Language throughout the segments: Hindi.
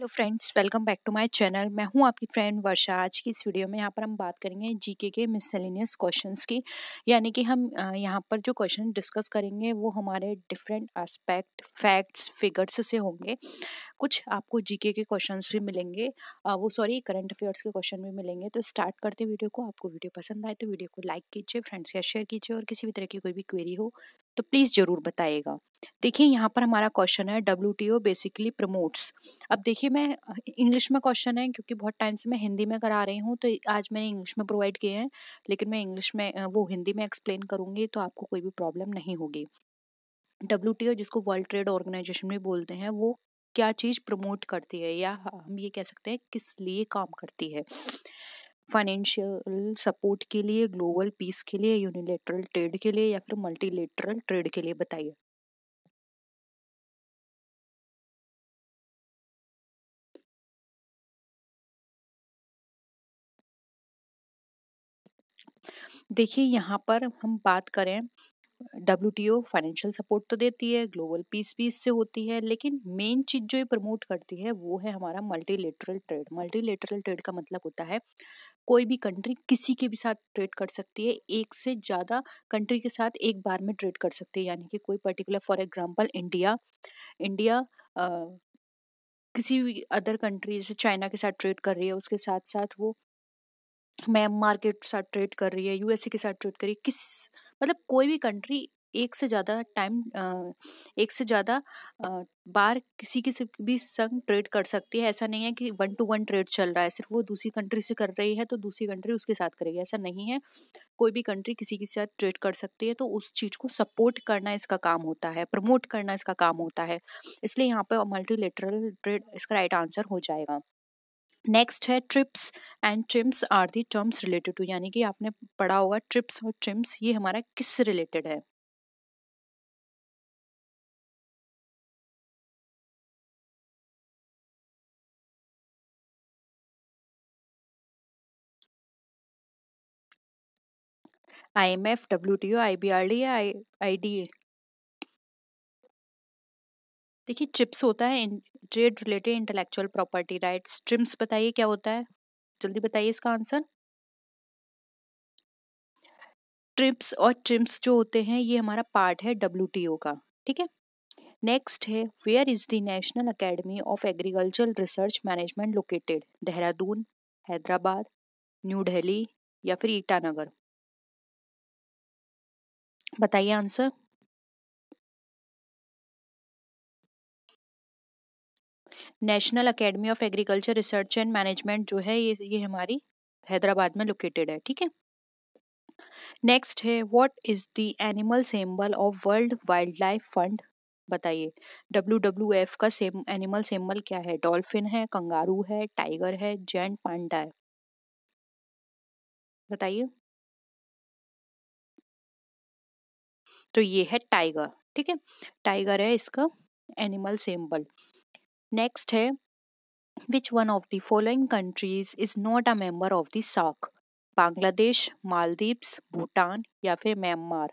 hello friends welcome back to my channel मैं हूं आपकी फ्रेंड वर्षा आज की इस वीडियो में यहाँ पर हम बात करेंगे जीके के मिसेलिनियस क्वेश्चंस की यानी कि हम यहाँ पर जो क्वेश्चन डिस्कस करेंगे वो हमारे डिफरेंट एस्पेक्ट फैक्ट्स फिगर्स से होंगे कुछ आपको जीके के क्वेश्चंस भी मिलेंगे वो सॉरी करंट अफेयर्स के क्वेश्चन भी मिलेंगे तो स्टार्ट करते वीडियो को आपको वीडियो पसंद आए तो वीडियो को लाइक कीजिए फ्रेंड्स के शेयर कीजिए और किसी भी तरह की कोई भी क्वेरी हो तो प्लीज़ ज़रूर बताइएगा देखिए यहाँ पर हमारा क्वेश्चन है डब्ल्यू बेसिकली प्रमोट्स अब देखिए मैं इंग्लिश में क्वेश्चन है क्योंकि बहुत टाइम से मैं हिंदी में करा रही हूँ तो आज मैंने इंग्लिश में प्रोवाइड किए हैं लेकिन मैं इंग्लिश में वो हिंदी में एक्सप्लेन करूँगी तो आपको कोई भी प्रॉब्लम नहीं होगी डब्ल्यू जिसको वर्ल्ड ट्रेड ऑर्गेनाइजेशन भी बोलते हैं वो क्या चीज़ प्रमोट करती है या हम ये कह सकते हैं किस लिए काम करती है फाइनेंशियल सपोर्ट के लिए ग्लोबल पीस के लिए यूनिलेटरल ट्रेड के लिए या फिर मल्टीलेटरल ट्रेड के लिए बताइए देखिए यहाँ पर हम बात करें डब्ल्यू फाइनेंशियल सपोर्ट तो देती है ग्लोबल पीस पीस से होती है लेकिन मेन चीज़ जो ये प्रमोट करती है वो है हमारा मल्टीलेटरल ट्रेड मल्टीलेटरल ट्रेड का मतलब होता है कोई भी कंट्री किसी के भी साथ ट्रेड कर सकती है एक से ज़्यादा कंट्री के साथ एक बार में ट्रेड कर सकती है यानी कि कोई particular for example India India uh, किसी भी अदर कंट्री जैसे चाइना के साथ ट्रेड कर रही है उसके साथ साथ वो मैम मार्केट के साथ ट्रेड कर रही है यूएसए के साथ ट्रेड कर रही है किस मतलब कोई भी कंट्री एक से ज़्यादा टाइम एक से ज़्यादा बार किसी किसी भी संग ट्रेड कर सकती है ऐसा नहीं है कि वन टू वन ट्रेड चल रहा है सिर्फ वो दूसरी कंट्री से कर रही है तो दूसरी कंट्री उसके साथ करेगी ऐसा नहीं है कोई भी कंट्री किसी के साथ ट्रेड कर सकती है तो उस चीज़ को सपोर्ट करना इसका काम होता है प्रमोट करना इसका काम होता है इसलिए यहाँ पर मल्टीलेटरल ट्रेड इसका राइट आंसर हो जाएगा नेक्स्ट है TRIPS and TRIMS are the terms related to यानी कि आपने पढ़ा होगा ट्रिप्स और ट्रिम्स ये हमारा किससे रिलेटेड है I M F W T O I B R D I I D A देखिए चिप्स होता है trade related intellectual property right TRIMS बताइए क्या होता है जल्दी बताइए इसका आंसर ट्रिप्स और ट्रिम्स जो होते हैं ये हमारा पार्ट है डब्ल्यू का ठीक है नेक्स्ट है where is the National Academy of Agricultural Research Management located Dehradun Hyderabad New Delhi या फिर ईटानगर बताइए answer National Academy of Agriculture Research and Management जो है ये ये हमारी हैदराबाद में लोकेटेड है ठीक है नेक्स्ट है what is the animal symbol of World Wild Life Fund बताइए डब्ल्यू डब्ल्यू एफ का सेम एनिमल सिंबल क्या है डॉल्फिन है कंगारू है टाइगर है जैन पांडा है बताइए तो ये है टाइगर ठीक है टाइगर है इसका एनिमल सिंबल नेक्स्ट है which one of the following countries is not a member of the साक बांग्लादेश मालदीव्स भूटान या फिर म्यांमार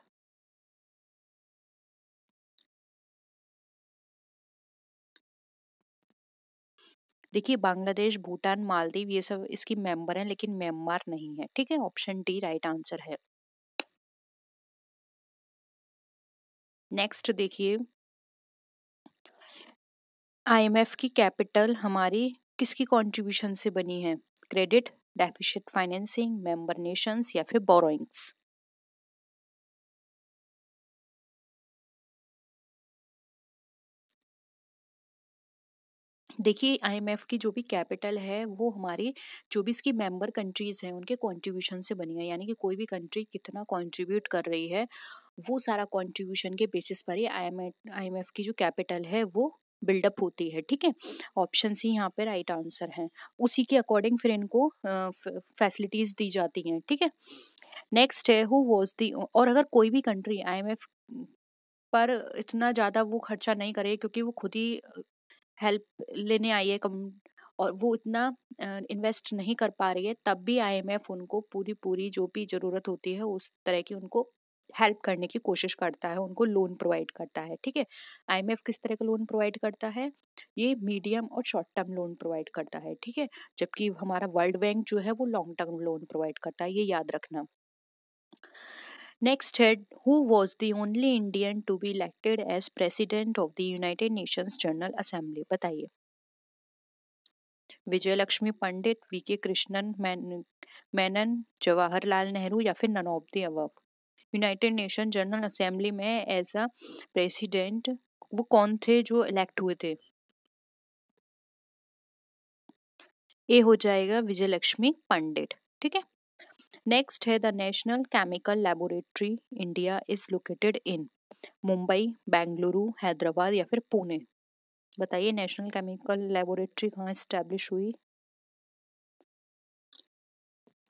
देखिए बांग्लादेश भूटान मालदीव ये सब इसकी मेंबर हैं लेकिन म्यांमार नहीं है ठीक है ऑप्शन डी राइट आंसर है नेक्स्ट देखिए आईएमएफ की कैपिटल हमारी किसकी कंट्रीब्यूशन से बनी है credit deficit financing member nations या फिर बोरोइंग्स देखिए आईएमएफ की जो भी कैपिटल है वो हमारी जो भी इसकी मेंबर कंट्रीज़ हैं उनके कंट्रीब्यूशन से बनी है यानी कि कोई भी कंट्री कितना कंट्रीब्यूट कर रही है वो सारा कंट्रीब्यूशन के बेसिस पर ही आई आईएमएफ की जो कैपिटल है वो बिल्डअप होती है ठीक है ऑप्शन सी यहाँ पे राइट आंसर है उसी के अकॉर्डिंग फिर इनको फैसिलिटीज दी जाती हैं ठीक है नेक्स्ट है हु वॉज दी और अगर कोई भी कंट्री आईएमएफ पर इतना ज़्यादा वो खर्चा नहीं करे क्योंकि वो खुद ही हेल्प लेने आई है कम और वो इतना इन्वेस्ट नहीं कर पा रही है तब भी आईएमएफ उनको पूरी पूरी जो भी ज़रूरत होती है उस तरह की उनको हेल्प करने की कोशिश करता है उनको लोन प्रोवाइड करता है ठीक है आईएमएफ किस तरह का लोन प्रोवाइड करता है ये मीडियम और शॉर्ट टर्म लोन प्रोवाइड करता है ठीक है जबकि हमारा वर्ल्ड बैंक जो है वो लॉन्ग टर्म लोन प्रोवाइड करता है ये याद रखना next head, who was the only Indian to be elected as president of the United Nations General Assembly बताइए विजय लक्ष्मी पंडित वी के कृष्णन मैन मैनन जवाहरलाल नेहरू या फिर none of the above United Nation General Assembly में एज अ प्रेसिडेंट वो कौन थे जो इलेक्ट हुए थे ए हो जाएगा विजय लक्ष्मी पंडित ठीक है नेक्स्ट है the National Chemical Laboratory India is located in Mumbai Bengaluru Hyderabad या फिर पुणे बताइए नेशनल केमिकल लेबोरेटरी कहाँ इस्टेब्लिश हुई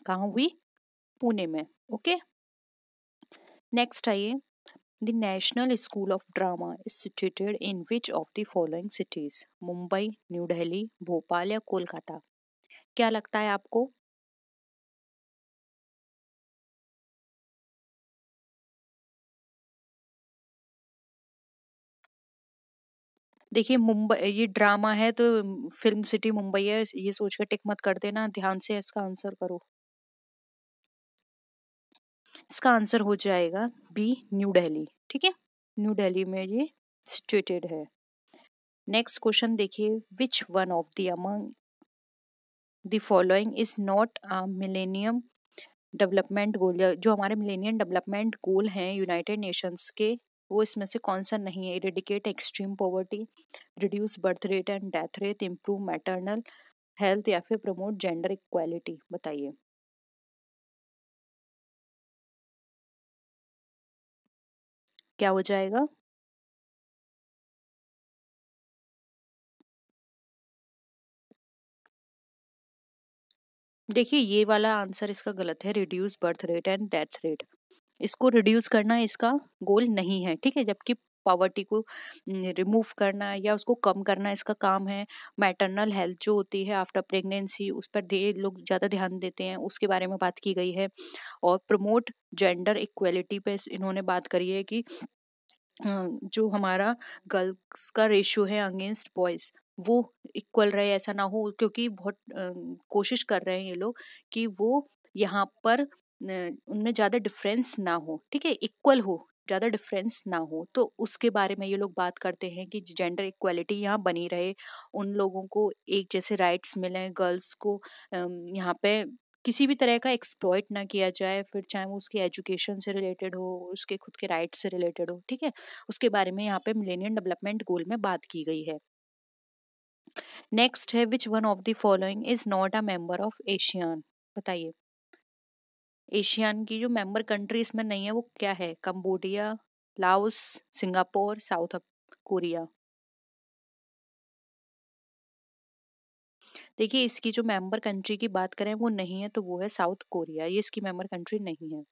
कहाँ हुई पुणे में ओके नेक्स्ट आइए the National School of Drama is situated in which of the following cities Mumbai New Delhi Bhopal या कोलकाता क्या लगता है आपको देखिए मुंबई ये ड्रामा है तो फिल्म सिटी मुंबई है ये सोचकर टिक मत कर देना ध्यान से इसका आंसर करो इसका आंसर हो जाएगा बी न्यू दिल्ली ठीक है न्यू दिल्ली में ये सिचुएटेड है नेक्स्ट क्वेश्चन देखिए which one of the among the following is not a Millennium Development Goal जो हमारे मिलेनियम डेवलपमेंट गोल हैं यूनाइटेड नेशंस के वो इसमें से कौन सा नहीं है eradicate extreme poverty reduce birth rate and death rate improve maternal health या फिर प्रमोट जेंडर इक्वालिटी बताइए क्या हो जाएगा देखिए ये वाला आंसर इसका गलत है reduce birth rate and death rate इसको रिड्यूस करना इसका गोल नहीं है ठीक है जबकि पॉवर्टी को रिमूव करना या उसको कम करना इसका काम है मैटरनल हेल्थ जो होती है आफ्टर प्रेगनेंसी उस पर दे लोग ज़्यादा ध्यान देते हैं उसके बारे में बात की गई है और प्रमोट जेंडर इक्वलिटी पे इन्होंने बात करी है कि जो हमारा गर्ल्स का रेशियो है अगेंस्ट बॉयज़ वो इक्वल रहे ऐसा ना हो क्योंकि बहुत कोशिश कर रहे हैं ये लोग कि वो यहाँ पर उनमें ज़्यादा डिफरेंस ना हो ठीक है इक्वल हो ज़्यादा डिफरेंस ना हो तो उसके बारे में ये लोग बात करते हैं कि जेंडर इक्वलिटी यहाँ बनी रहे उन लोगों को एक जैसे राइट्स मिलें गर्ल्स को यहाँ पे किसी भी तरह का एक्सप्लॉयट ना किया जाए फिर चाहे वो उसके एजुकेशन से रिलेटेड हो उसके खुद के राइट से रिलेटेड हो ठीक है उसके बारे में यहाँ पे मिलेनियम डेवलपमेंट गोल में बात की गई है नेक्स्ट है which one of the following is not a member of ASEAN बताइए एशियान की जो मेंबर कंट्री इसमें नहीं है वो क्या है Cambodia Laos Singapore South Korea देखिए इसकी जो मेंबर कंट्री की बात करें वो नहीं है तो वो है साउथ कोरिया ये इसकी मेंबर कंट्री नहीं है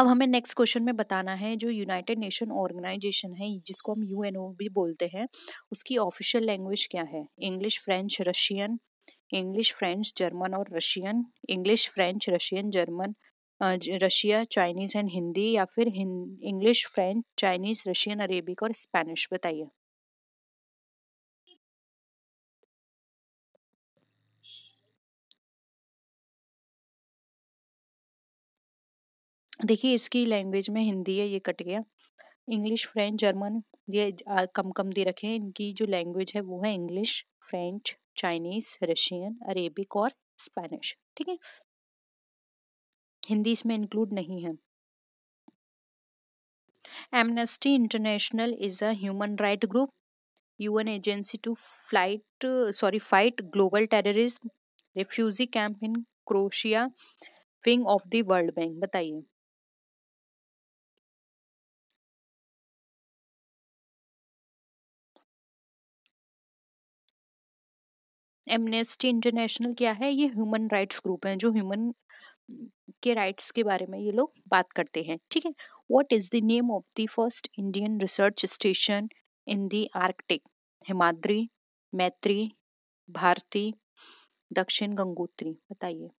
अब हमें नेक्स्ट क्वेश्चन में बताना है जो यूनाइटेड नेशन ऑर्गेनाइजेशन है जिसको हम यू भी बोलते हैं उसकी ऑफिशियल लैंग्वेज क्या है English French Russian English French German और Russian English French Russian German Russia Chinese and Hindi या फिर English French Chinese Russian Arabic और स्पेनिश बताइए देखिए इसकी लैंग्वेज में हिंदी है ये कट गया इंग्लिश फ्रेंच जर्मन ये कम कम दे रखे हैं इनकी जो लैंग्वेज है वो है English French Chinese Russian Arabic और स्पेनिश ठीक है हिंदी इसमें इंक्लूड नहीं है Amnesty International is a human right group UN agency to flight sorry fight global terrorism refugee camp in Croatia wing of the World Bank बताइए एमनेस्टी इंटरनेशनल क्या है ये ह्यूमन राइट्स ग्रुप हैं जो ह्यूमन के राइट्स के बारे में ये लोग बात करते हैं ठीक है what is the name of the first Indian research station in the Arctic Himadri Maitri Bharati दक्षिण गंगोत्री बताइए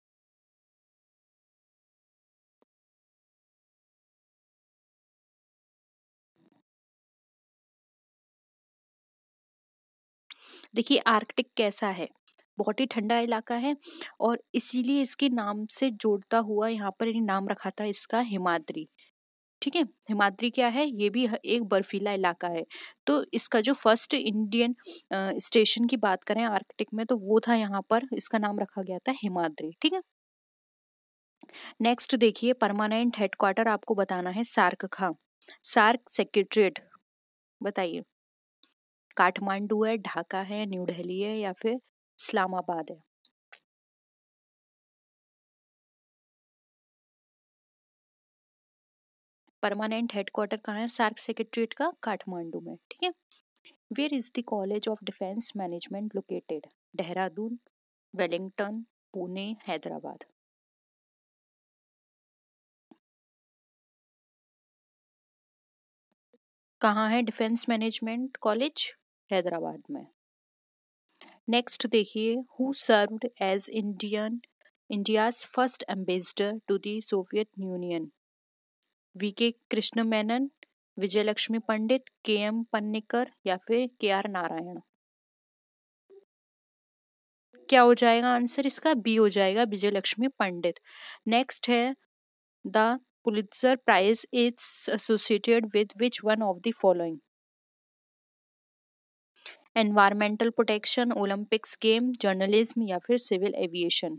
देखिए आर्कटिक कैसा है बहुत ही ठंडा इलाका है और इसीलिए इसके नाम से जोड़ता हुआ यहाँ पर नाम रखा था इसका हिमाद्री ठीक है हिमाद्री क्या है ये भी एक बर्फीला इलाका है तो इसका जो फर्स्ट इंडियन स्टेशन की बात करें आर्कटिक में तो वो था यहाँ पर इसका नाम रखा गया था हिमाद्री ठीक है नेक्स्ट देखिए परमानेंट हेडक्वार्टर आपको बताना है सार्क खा सार्क सेक्रेटरीट बताइए काठमांडू है ढाका है न्यू दिल्ली है या फिर इस्लामाबाद है परमानेंट हेडक्वार्टर कहाँ है सार्क सेक्रेटरीट का काठमांडू में ठीक है where is the college of defence management located Dehradun Wellington Pune Hyderabad कहाँ है डिफेंस मैनेजमेंट कॉलेज हैदराबाद में नेक्स्ट देखिए who served as Indian India's first ambassador to the Soviet Union V K Krishna Menon Vijayalakshmi पंडित के एम पन्निकर या फिर के आर नारायण क्या हो जाएगा आंसर इसका बी हो जाएगा विजय लक्ष्मी पंडित नेक्स्ट है the Pulitzer prize is associated with which one of the following environmental protection Olympics game journalism या फिर सिविल एविएशन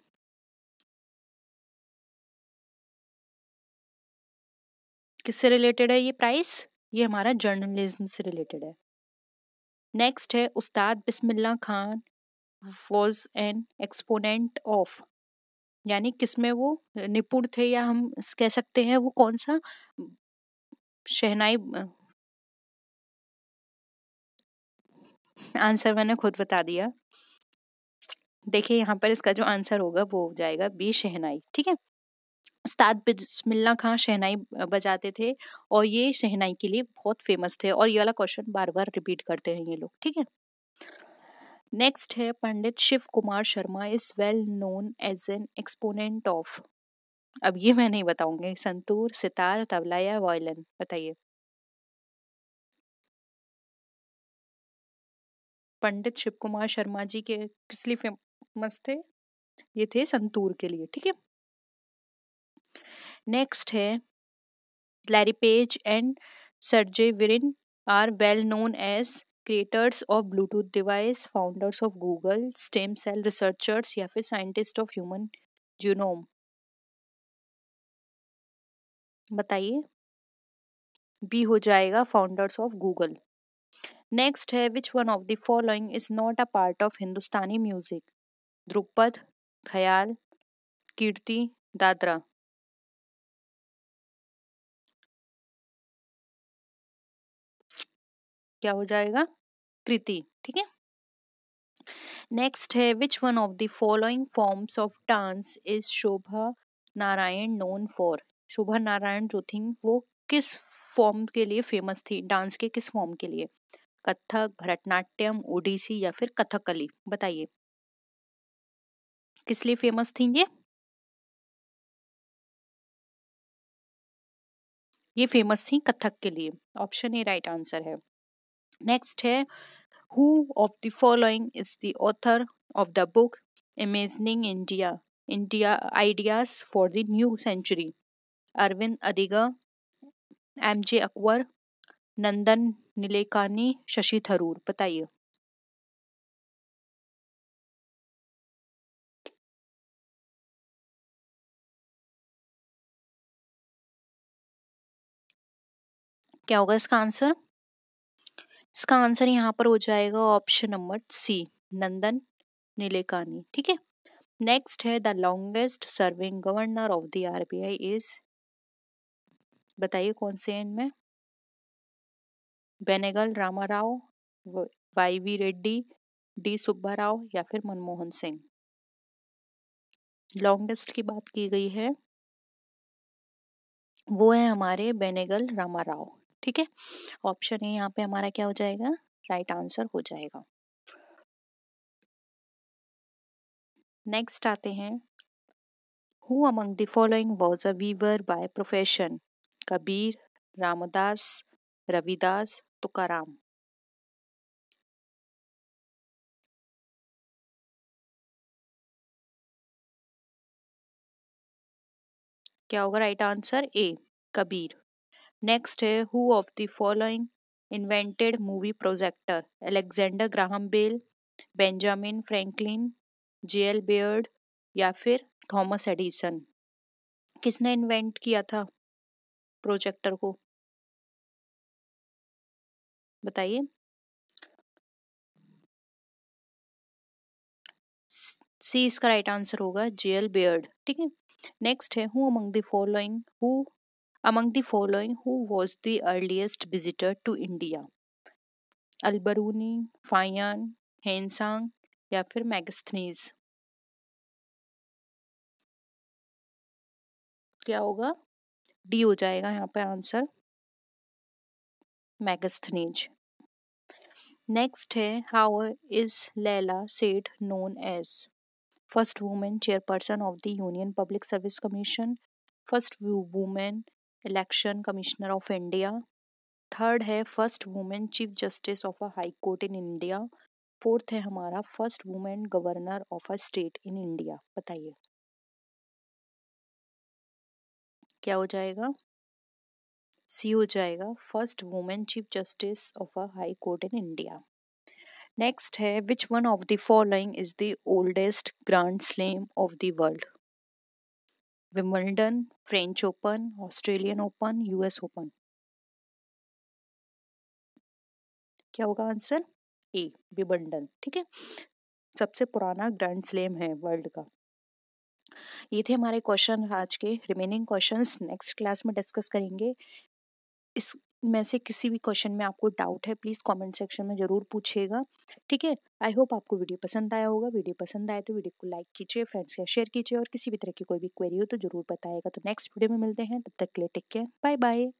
किससे रिलेटेड है ये प्राइस ये हमारा जर्नलिज्म से रिलेटेड है नेक्स्ट है Ustad Bismillah Khan was an exponent of यानी किसमें वो निपुण थे या हम कह सकते हैं वो कौन सा शहनाई आंसर मैंने खुद बता दिया देखिए यहाँ पर इसका जो आंसर होगा वो हो जाएगा बी शहनाई ठीक है उस्ताद बिस्मिल्ला खां शहनाई बजाते थे और ये शहनाई के लिए बहुत फेमस थे और ये वाला क्वेश्चन बार बार रिपीट करते हैं ये लोग ठीक है नेक्स्ट है Pandit Shiv Kumar Sharma is well known as an exponent of अब ये मैं नहीं बताऊंगी संतूर सितार तबला या वायलन बताइए पंडित शिव कुमार शर्मा जी के किस लिए फेमस थे ये थे संतूर के लिए ठीक है नेक्स्ट है Larry Page and Sergey Brin are well known as creators of Bluetooth device founders of Google stem cell researchers या फिर साइंटिस्ट ऑफ ह्यूमन जीनोम बताइए बी हो जाएगा फाउंडर्स ऑफ गूगल नेक्स्ट है which one of the following is not a part of Hindustani music Dhrupad Khayal Kirti Dadra क्या हो जाएगा कृति ठीक है नेक्स्ट है which one of the following forms of dance is Shobha Narayan known for Shobha Narayan जो थी वो किस फॉर्म के लिए फेमस थी डांस के किस फॉर्म के लिए कथक भरतनाट्यम ओडिसी या फिर कथकली बताइए किस लिए फेमस थी ये ये फेमस थी कथक के लिए ऑप्शन ए राइट आंसर है नेक्स्ट है who of the following is the author of the book imagining India India ideas for the new century Arvind Adiga M J Akbar Nandan Nilekani Shashi Tharoor बताइए क्या होगा इसका आंसर इसका आंसर यहाँ पर हो जाएगा ऑप्शन नंबर सी नंदन नीलेकानी ठीक है नेक्स्ट है the longest serving governor of the RBI is बताइए कौन से इनमें Benegal Rama Rau Y V Reddy D Subba Rao या फिर मनमोहन सिंह लॉन्गेस्ट की बात की गई है वो है हमारे बेनेगल रामा राव ठीक है ऑप्शन ए यहाँ पे हमारा क्या हो जाएगा राइट आंसर हो जाएगा नेक्स्ट आते हैं who among the following was a weaver by profession Kabir Ramdas Ravidas Tukaram क्या होगा right answer A Kabir next है who of the following invented movie projector Alexander Graham Bell Benjamin Franklin J L Baird या फिर थॉमस एडिसन किसने इन्वेंट किया था प्रोजेक्टर को बताइए सी इसका राइट आंसर होगा जेल बियर्ड ठीक है नेक्स्ट है who among the following who among the following who was the earliest visitor to India Alberuni Fahien Hiuen Tsang या फिर मैगस्थनीज क्या होगा डी हो जाएगा यहाँ पे आंसर मैगस्थनीज नेक्स्ट है how is Leila Seth known as first women chairperson of the Union Public Service Commission first women election commissioner of India third है first women chief justice of a high court in India fourth है हमारा first women governor of a state in India बताइए क्या हो जाएगा सी हो जाएगा first women chief justice of a high court in India next है which one of the following is the oldest grand slam of the world Wimbledon French open Australian open US open क्या होगा आंसर ए विमल्डन ठीक है सबसे पुराना ग्रैंड स्लेम है वर्ल्ड का ये थे हमारे क्वेश्चन आज के रिमेनिंग क्वेश्चंस नेक्स्ट क्लास में डिस्कस करेंगे इस में से किसी भी क्वेश्चन में आपको डाउट है प्लीज़ कमेंट सेक्शन में ज़रूर पूछिएगा ठीक है आई होप आपको वीडियो पसंद आया होगा वीडियो पसंद आए तो वीडियो को लाइक कीजिए फ्रेंड्स के शेयर कीजिए और किसी भी तरह की कोई भी क्वेरी हो तो ज़रूर बताएगा तो नेक्स्ट वीडियो में मिलते हैं तब तक के लिए टेक केयर बाय बाय